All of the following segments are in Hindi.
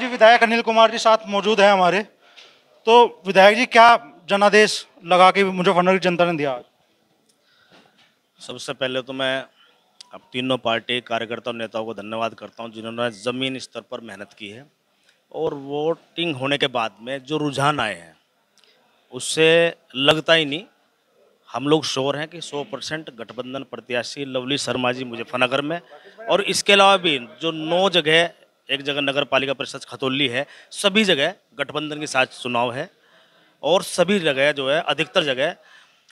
जी विधायक अनिल कुमार जी साथ मौजूद हैं हमारे तो विधायक जी क्या जनादेश लगा के मुजफ्फरनगर की जनता ने दिया सबसे पहले तो मैं अब तीनों पार्टी कार्यकर्ता और नेताओं को धन्यवाद करता हूँ जिन्होंने ज़मीन स्तर पर मेहनत की है और वोटिंग होने के बाद में जो रुझान आए हैं उससे लगता ही नहीं हम लोग शोर हैं कि 100 परसेंट गठबंधन प्रत्याशी लवली शर्मा जी मुजफ्फरनगर में और इसके अलावा भी जो नौ जगह एक जगह नगर पालिका परिषद खतौली है सभी जगह गठबंधन के साथ चुनाव है और सभी जगह जो है अधिकतर जगह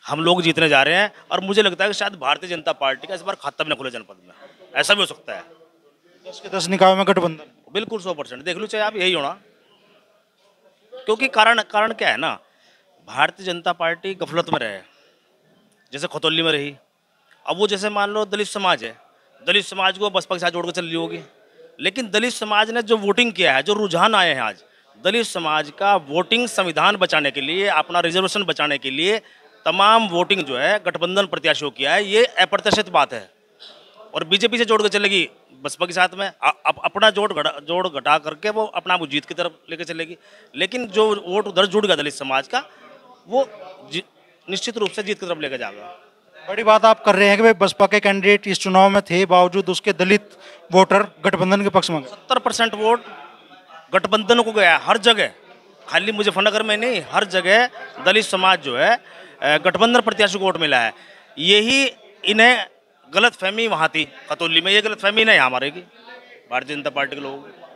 हम लोग जीतने जा रहे हैं और मुझे लगता है कि शायद भारतीय जनता पार्टी का इस बार खत्म न खुले जनपद में ऐसा भी हो सकता है दस के दस निकायों में गठबंधन बिल्कुल सौ परसेंट देख लो चाहे आप यही होना क्योंकि कारण कारण क्या है ना भारतीय जनता पार्टी गफलत में रहे जैसे खतौली में रही अब वो जैसे मान लो दलित समाज है दलित समाज को बसपा के साथ जोड़कर चल रही होगी लेकिन दलित समाज ने जो वोटिंग किया है जो रुझान आए हैं आज दलित समाज का वोटिंग संविधान बचाने के लिए अपना रिजर्वेशन बचाने के लिए तमाम वोटिंग जो है गठबंधन प्रत्याशियों की है ये अप्रत्याशित बात है और बीजेपी से जोड़ कर चलेगी बसपा के साथ में अप, अपना जोड़ घटा जोड़ घटा करके वो अपना आप जीत की तरफ लेके चलेगी लेकिन जो वोट उधर जुड़ गया दलित समाज का वो निश्चित रूप से जीत की तरफ लेके जाएगा बड़ी बात आप कर रहे हैं कि भाई बसपा के कैंडिडेट इस चुनाव में थे बावजूद उसके दलित वोटर गठबंधन के पक्ष में सत्तर परसेंट वोट गठबंधन को गया हर जगह खाली मुजफ्फरनगर में नहीं हर जगह दलित समाज जो है गठबंधन प्रत्याशी को वोट मिला है यही इन्हें गलत फहमी वहाँ थी खतौली में ये गलत फहमी नहीं है हमारे की भारतीय जनता पार्टी के लोगों